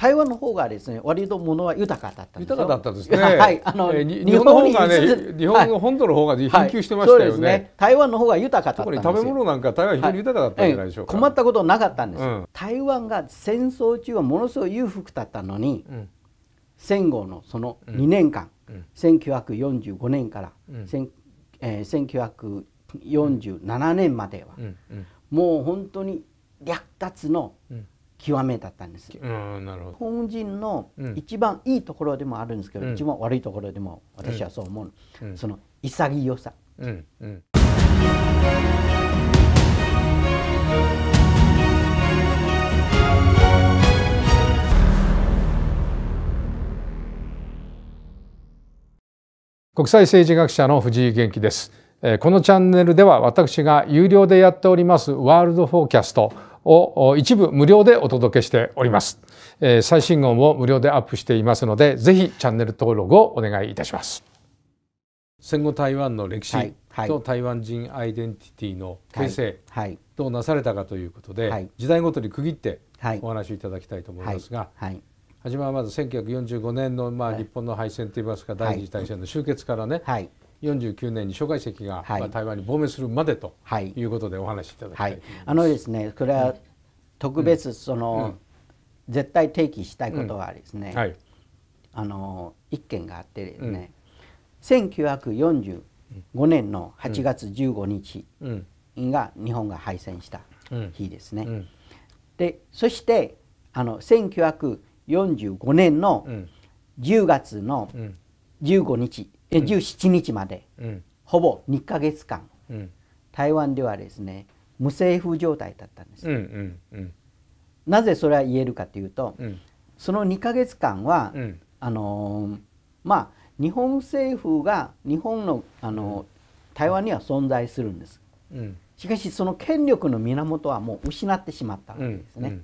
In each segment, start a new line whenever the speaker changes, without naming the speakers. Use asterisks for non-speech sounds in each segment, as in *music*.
台湾の方がですね割とものは豊かだった豊かだったですね。はい、あの、えー、日本の方がね日本の本土の方が貧窮してましたよね。はいはい、ね台湾の方が豊かだったんですよ。食べ物なんか台湾非常に豊かだったんじゃないでしょうか。困ったことなかったんです、うん、台湾が戦争中はものすごい裕福だったのに、うん、戦後のその2年間、うん、1945年から、うんえー、1947年までは、もう本当に略奪の、うん極めだったんです。
うん、なるほど
日本人の一番いいところでもあるんですけど、うん、一番悪いところでも私はそう思う、うん、その潔さ。
うんうん
国際政治学者の藤井元気ですこのチャンネルでは私が有料でやっておりますワールドフォーキャストを一部無料でお届けしております、え最新号も無料でアップしていますのでぜひチャンネル登録をお願いいたします戦後台湾の歴史と台湾人アイデンティティの形成どうなされたかということで、時代ごとに区切ってお話をいただきたいと思いますが、はじめはまず1945年のまあ日本の敗戦といいますか第二次大戦の終結からね、はい、49年に蒋介石が、はい台湾に亡命するまでということでお話しい
ただきたい、あのですねこれは特別その、絶対提起したいことはですね、はい、あの一件があってですね、1945年の8月15日が日本が敗戦した日ですね。でそしてあの1945年の10月の15日、17日まで、うん、ほぼ2か月間、うん、台湾ではですね無政府状態だったんです、
うんうんうん、
なぜそれは言えるかというと、その2か月間は、あのー、まあ日本政府が日本の、あのー、台湾には存在するんです、しかしその権力の源はもう失ってしまったわけですね、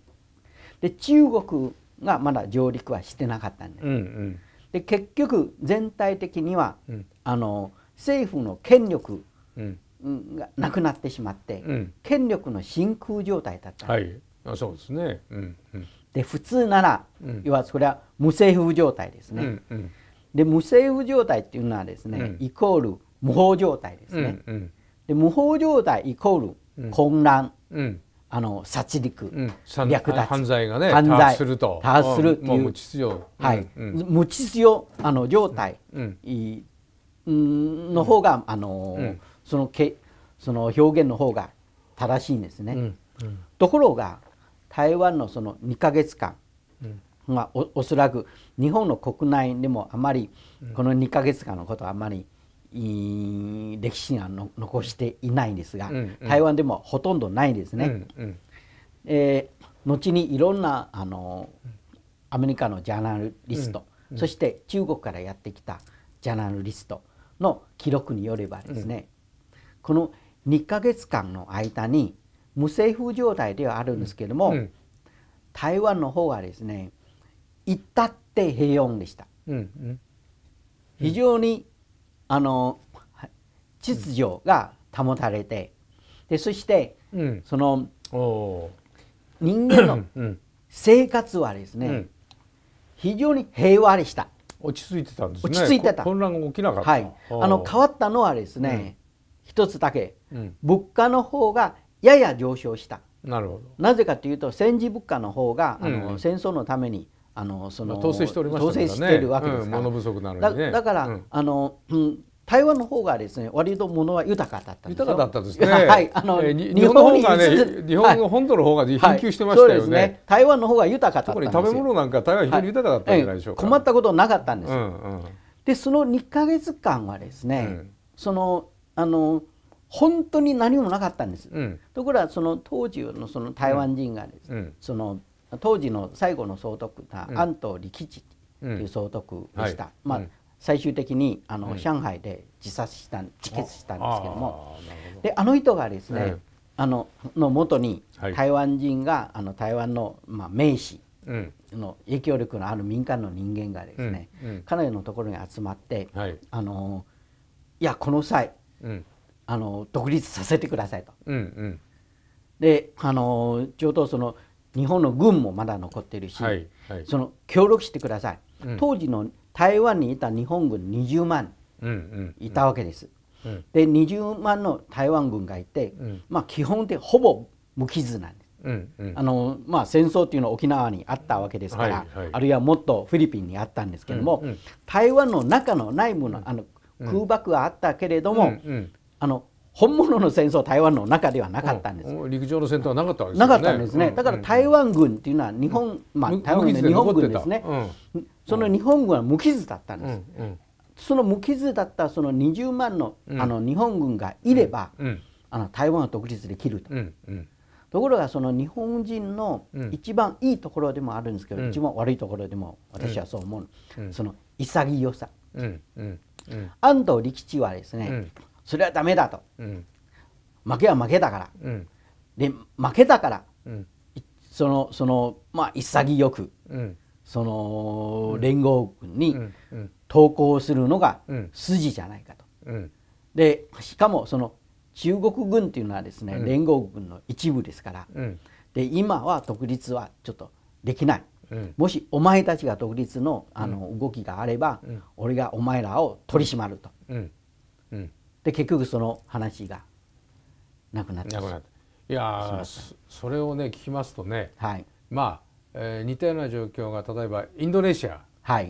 で中国がまだ上陸はしてなかったんです、うんうんで結局全体的には、うん、あの政府の権力がなくなってしまって、うん、権力の真空状態だった、は
い、あそうですね、うんうん、
で普通なら、要はそれは無政府状態ですね、うんうん、で無政府状態っていうのはですね、イコール無法状態ですね、うんうん、で無法状態イコール混乱、うんあの殺戮、略奪犯罪がね犯罪すると多発するという無秩序、はい無秩序あの状態、うんの方が、あのそのけその表現の方が正しいんですね、ところが台湾のその2か月間、まあ、おおそらく日本の国内でもあまりこの2か月間のことはあまり歴史には残していないんですが、うんうん、台湾でもほとんどないですね。うんうん、えー、後にいろんなあのアメリカのジャーナリスト、うんうん、そして中国からやってきたジャーナリストの記録によればですね、うん、この2ヶ月間の間に無政府状態ではあるんですけれども、台湾の方はですね至って平穏でした。うんうん、非常にあの秩序が保たれてでそして、うん、その人間の生活はですね、うん、非常に平和でした
落ち着いてたん
ですね落ち着いてた混乱が起きなかった、はい、あの変わったのはですね、うん、一つだけ、物価の方がやや上昇したなるほどなぜかというと戦時物価の方があの、戦争のためにあのその、統制しておりまね、してるわけですから、うん、不足なのに、ね、だから、うん、あの、うん、台湾の方がですね割と物は豊かだった豊かだったですね。*laughs* はい、あの、えー、日本の方がね、*laughs* 日本の本土の方が貧窮してましたよね。はいはい、ね台湾の方が豊かだったんですよ。食べ物なんか台湾非常に豊かだったんじゃないでしょうか。はいえー、困ったことなかったんですよ。うんうん、でその二か月間はですね、うん、そのあの本当に何もなかったんです。ところがその当時のその台湾人がですね、その当時の最後の総督が安東力士という総督でした、まあ、最終的にあの、上海で自殺した自決したんですけどもであの人がですね、あのの元に台湾人が、あの台湾の、まあ、名士の影響力のある民間の人間がですね、かなりのところに集まって、あのいやこの際、あの独立させてくださいと。であのちょうどその日本の軍もまだ残ってるし、はいはい、その協力してください、うん、当時の台湾にいた日本軍20万いたわけです、うんうんうん、で20万の台湾軍がいて、うん、まあ基本的ほぼ無傷なんです、うんうん、あのまあ、戦争っていうのは沖縄にあったわけですから、はいはい、あるいはもっとフィリピンにあったんですけども、うんうん、台湾の中の内部のあの空爆はあったけれども、うんうん、あの本物の戦争台湾の中ではなかったんで
す、うん、陸上の戦闘はなかったわけですねなかったんですね、だから
台湾軍っていうのは日本、うん、まあ台湾の日本軍ですね、うん、その日本軍は無傷だったんです、その無傷だったその20万の,、あの日本軍がいれば、あの台湾は独立できると、ところがその日本人の一番いいところでもあるんですけど、一番悪いところでも私はそう思う、その潔さ、安藤力地はですね、それはダメだと、うん、負けは負けだから、うん、で負けたから、うん、そのそのまあ潔く、その連合軍に投降するのが筋じゃないかと。でしかもその中国軍っていうのはですね、連合軍の一部ですから、で今は独立はちょっとできない、もしお前たちが独立のあの動きがあれば、俺がお前らを取り締まると。で結局その話が
なくなってしまい
やそれをね聞きますとね、はい、まあ、えー、似たような状況が例えばインドネシア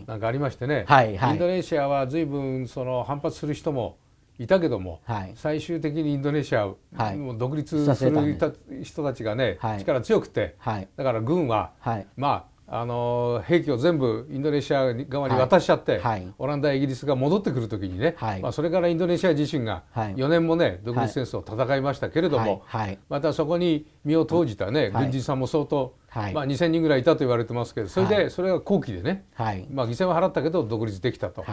なんかありましてね、はいはい、インドネシアは随分その反発する人もいたけども、最終的にインドネシアも独立する人たちがね、力強くて、だから軍は、まああの兵器を全部インドネシア側に渡しちゃって、はい、オランダ、イギリスが戻ってくるときにね、はい、まあ、それからインドネシア自身が4年もね、独立戦争を戦いましたけれども、またそこに身を投じたね、軍人さんも相当、まあ、2000人ぐらいいたと言われてますけどそれでそれが後期でね、まあ、犠牲は払ったけど独立できたと。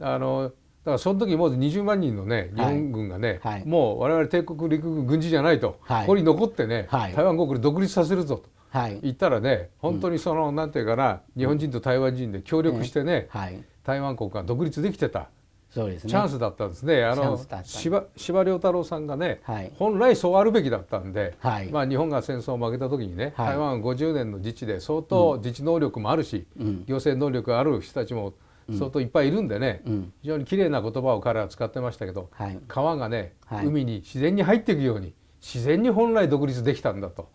あのだからその時もう20万人のね日本軍がね、はいはい、もうわれ帝国陸軍軍事じゃないと、はい、ここに残ってね、台湾国を独立させるぞとはい、行ったらね本当にその、なんていうかな日本人と台湾人で協力してね、台湾国が独立できてた。
チャンスだ
ったんですね。あの司馬遼太郎さんがね、本来そうあるべきだったんで、まあ日本が戦争を負けた時にね、台湾は50年の自治で相当自治能力もあるし、行政能力がある人たちも相当いっぱいいるんでね、非常に綺麗な言葉を彼は使ってましたけど、川がね、海に自然に入っていくように自然に本来独立できたんだと、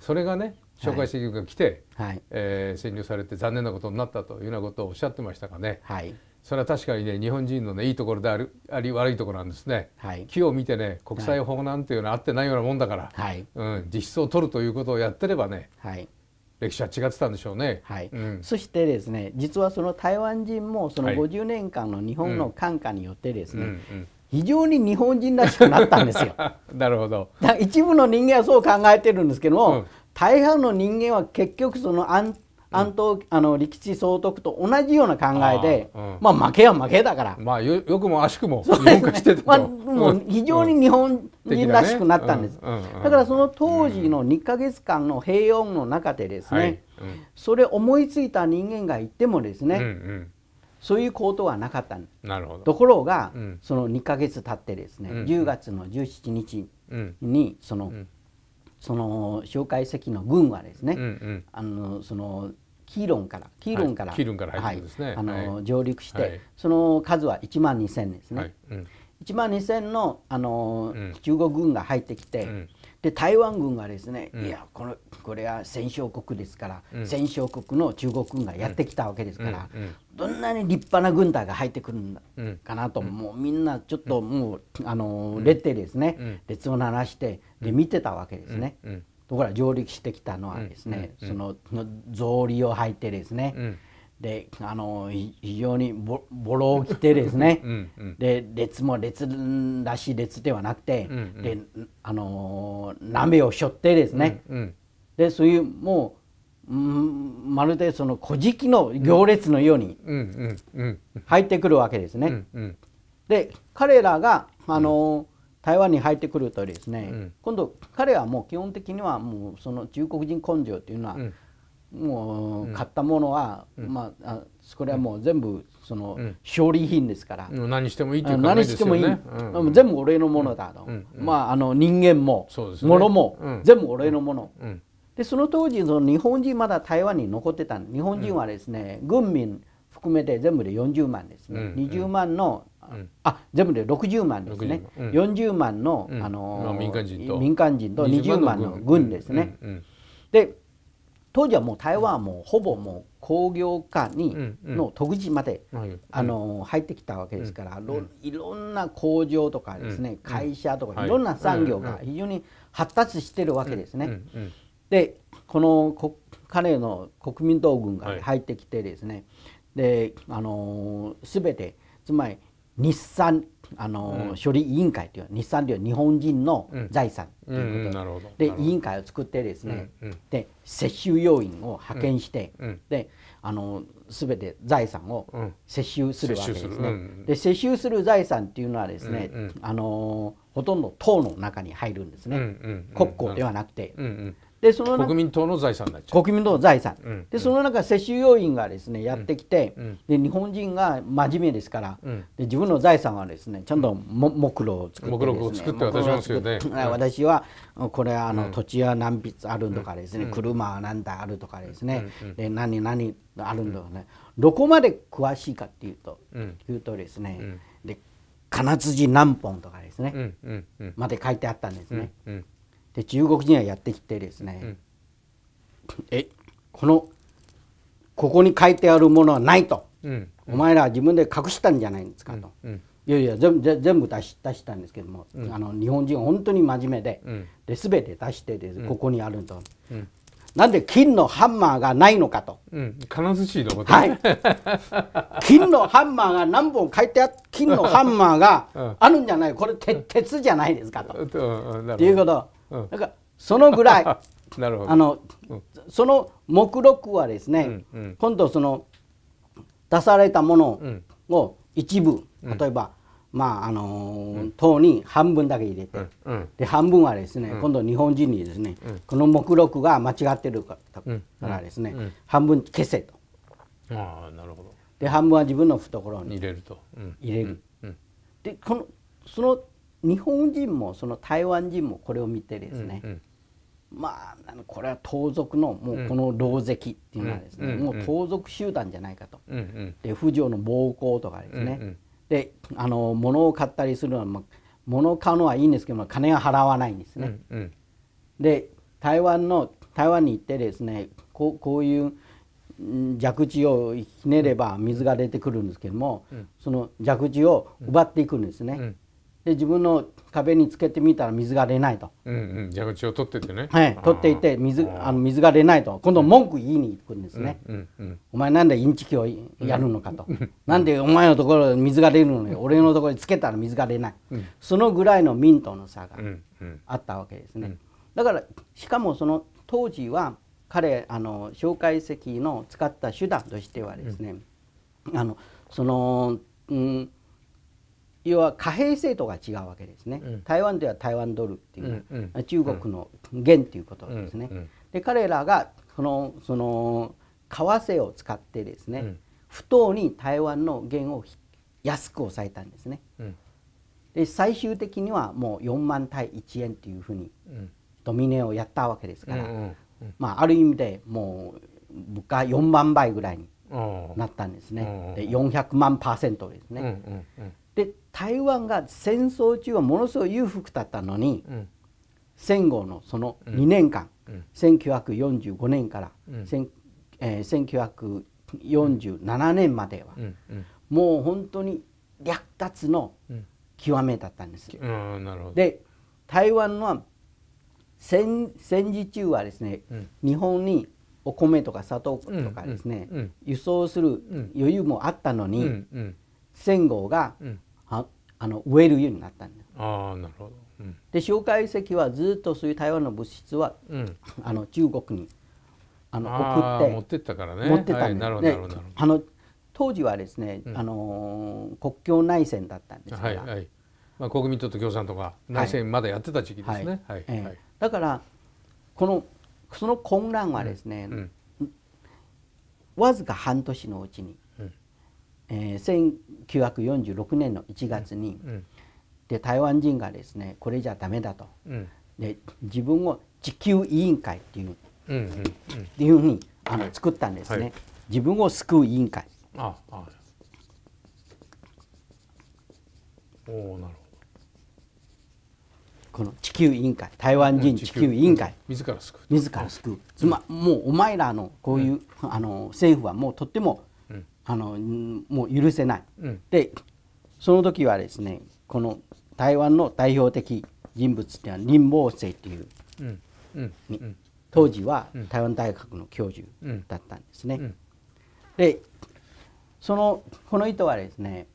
それがね紹介請求が来て、はいえー、占領されて残念なことになったというようなことをおっしゃってましたがね、はい、それは確かにね日本人のねいいところであるあり悪いところなんですね、はい、木を見てね国際法なんていうのはあってないようなもんだから、はいうん、実質を取るということをやってればね、はい、歴史は違ってたんでしょうね、はいうん、
そしてですね実はその台湾人もその
50年間
の日本の
感化によってですね、はいうんうんうん
非常に日本人らしくなったんですよ。
*laughs* なるほど。
一部の人間はそう考えてるんですけども、うん、大半の人間は結局その安安東、うん、あの力士総督と同じような考えで、うん、まあ負けは負けだから。まあよよくも悪しくも日本化してねまあ、もう非常に日本人らしくなったんです。ねうん、だからその当時の2か月間の平穏の中でですね、はい、それ思いついた人間がいてもですね、うんうん、そういうことはなかったなるほどところが、その2か月経ってですね、うんうん、月の十七日に、その、その蒋介石の軍はですね、うんうん、あのそのキーロンからキーロンから、
はい、からあの、
上陸して、はい、その数は1万2,000ですね、はいうん、1万2,000のあの、うん、中国軍が入ってきて、うんで台湾軍はですね、うん、いやこのこれは戦勝国ですから、うん、戦勝国の中国軍がやってきたわけですから、うん、どんなに立派な軍隊が入ってくるんだかなと、もうみんなちょっともう、あの列でですね、列を鳴らしてで見てたわけですね。ところが上陸してきたのはですね、その草履を履いてですね、であの非常にボロを着てですねうん、で列も列らしい列ではなくて、うんうん、であの鍋を背負ってですね、うんうん、でそういうもう、うん、まるでその「古事記」の行列のように入ってくるわけですね。うんうん、で彼らがあの、台湾に入ってくるとですね、今度彼はもう基本的にはもうその中国人根性というのは、もう買ったものは、うん、まあそれはもう全部その勝利品ですから、
うん、何してもい
いっていう考えですよね。何してもいい、うんうん、全部俺のものだと、うんうん、まああの人間も、ね、物も、うん、全部俺のもの。うんでその当時その日本人まだ台湾に残ってた日本人はですね、軍民含めて全部で40万ですね、うんうん、20万の、うん、あ全部で60万ですね、うん、40万の、あのまあ、民間人と民間人と20万の軍ですね。うんで当時はもう台湾はもうほぼもう工業化にの戸口まで、あの入ってきたわけですから、いろんな工場とかですね、会社とかいろんな産業が非常に発達してるわけですね。でこの彼の国民党軍が入ってきてですね、であの全てつまり日産あの、うん、処理委員会という日産では日本人の財産
ということで
委員会を作ってですね、で接収要員を派遣して、であの全て財産を接収するわけですね。で接収する財産っていうのはですね、うんあのほとんど党の中に入るんですね、うん国交ではなくて。ううんんでその国民党の財産になっちゃう国民党の財産、うん、でその中世襲要員がですねやってきて、うん、で日本人が真面目ですから、うん、で自分の財産はですねちゃんとも目録を作って、ね、目録を作って渡しますよ私はこれあの、土地は何筆あるとかですね、車は何台あるとかですね、で何何あるんだろうね、どこまで詳しいかっていうと、いうとですね、で金辻何本とかですね、まで書いてあったんですね、で中国人がやってきてですね、うん、えこのここに書いてあるものはないと、
うんお前
らは自分で隠したんじゃないんですかと、うんうん、いやいや全部全部出し出したんですけども、うん、あの日本人本当に真面目で,、うん、で全て出してでここにあると。うんなんで金のハンマーがないのかと。うん、金
のこと、はい、
*laughs* 金のハンマーが何本書いてあ金のハンマー
があ
るんじゃないこれ鉄鉄じゃないですかと。
うん、っていうこと。なん
かそのぐらい
*laughs* なるほどあの、うん、
その目録はですね、うんうん、今度その出されたものを一部、うん、例えば、まああのー、塔に半分だけ入れて、で半分はですね、今度日本人にですね、この目録が間違ってるからですね、半分消せと。
あなるほど
で半分は自分の懐に
入れると、入れる、
でこのその日本人もその台湾人もこれを見てですね、うんうんまあ、これは盗賊のもうこの狼藉っていうのはですね、もう盗賊集団じゃないかと、で不条の暴行とかですね、であの物を買ったりするのは、まあ、物を買うのはいいんですけども金が払わないんですね。で台湾の台湾に行ってですねこういう蛇口をひねれば水が出てくるんですけども、その蛇口を奪っていくんですね。で自分の壁につけてみたら水が出ないと、
うんうん、蛇口を取っててね
はい取っていて水あの水が出ないと今度文句言いに行くんですね、うんうんうん、お前なんでインチキをやるのかと、うん、なんでお前のところで水が出るのに俺のところにつけたら水が出ない、うん、そのぐらいの民との差があったわけですね、うんうん、だからしかもその当時は彼あの蒋介石の使った手段としてはですね、あのその、うん、要は貨幣制度が違うわけですね、うん、台湾では台湾ドルっていう、うんうん、中国の元っていうことですね、うんうん、で彼らがそのその為替を使ってですね、うん、不当に台湾の元を安く抑えたんですね、うん、で最終的にはもう4万対1円っていうふうにドミネをやったわけですから、うんうん
うん、ま
あ、ある意味でもう物価4万倍ぐらいになったんですね、で400万パーセントですね、うんうんうん台湾が戦争中はものすごい裕福だったのに、うん、戦後のその2年間、うん、1945年から、うんえー、1947年までは、うんうん、もう本当に略奪の極めだったんです。で台湾は戦戦時中はですね、日本にお米とか砂糖とかですね、輸送する余裕もあったのに、戦後があの植えるようになったんだあなるほど、うん、で蒋介石はずっとそういう台湾の物質は、うん、あの中国にあの送って持ってったからね持ってたんで、はい、あの当時はですね、うん、あの国境内戦だったんですから、
はいはい、まあ、国民党と共産党が内戦まだやってた時期ですね、はい、はいえー、
だからこのその混乱はですね、わずか半年のうちにえー、1946年の1月に、うん、で台湾人がですねこれじゃダメだと、うん、で自分を地球委員会っていう,、
うんうんうん、っていうふう
にあの、作ったんですね、はい、自分を救う委員会。
ああ
おおなる
ほど。この地球委員会台湾人地球委員会、うん、自ら救う自ら救う、つまもうお前らのこういう、あの政府はもうとってもあのもう許せない、うん、でその時はですねこの台湾の代表的人物っていうのは林茂生っていう、
うんう
ん、当時は台湾大学の教授だったんですね。でそのこの人はですね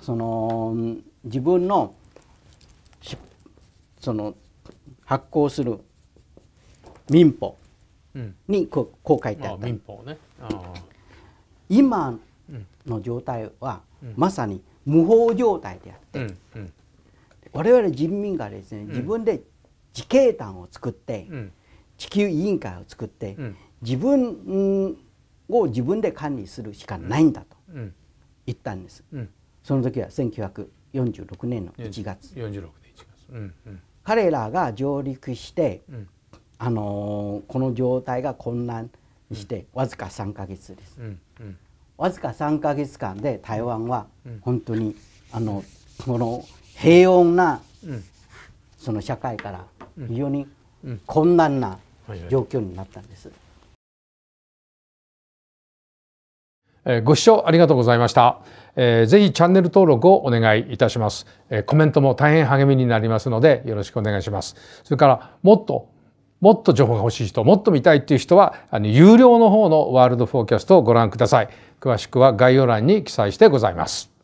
その自分のその発行する民法にこうこう書いてあった。民法ね今の状態は、まさに無法状態であって、うんうん、我々人民がですね自分で自警団を作って、うん、地球委員会を作って、うん、自分を自分で管理するしかないんだと言ったんです、うん、その時は1946年の
1月
彼らが上陸して、あのー、この状態が混乱してわずか3か月です、わずか3か月間で台湾は本当に、あのこの平穏な、その社会から非常に困難な状況になったんです。
ご視聴ありがとうございました。ぜひチャンネル登録をお願いいたします。コメントも大変励みになりますのでよろしくお願いします。それからもっともっと情報が欲しい人もっと見たいっていう人はあの有料の方のワールドフォーキャストをご覧ください詳しくは概要欄に記載してございます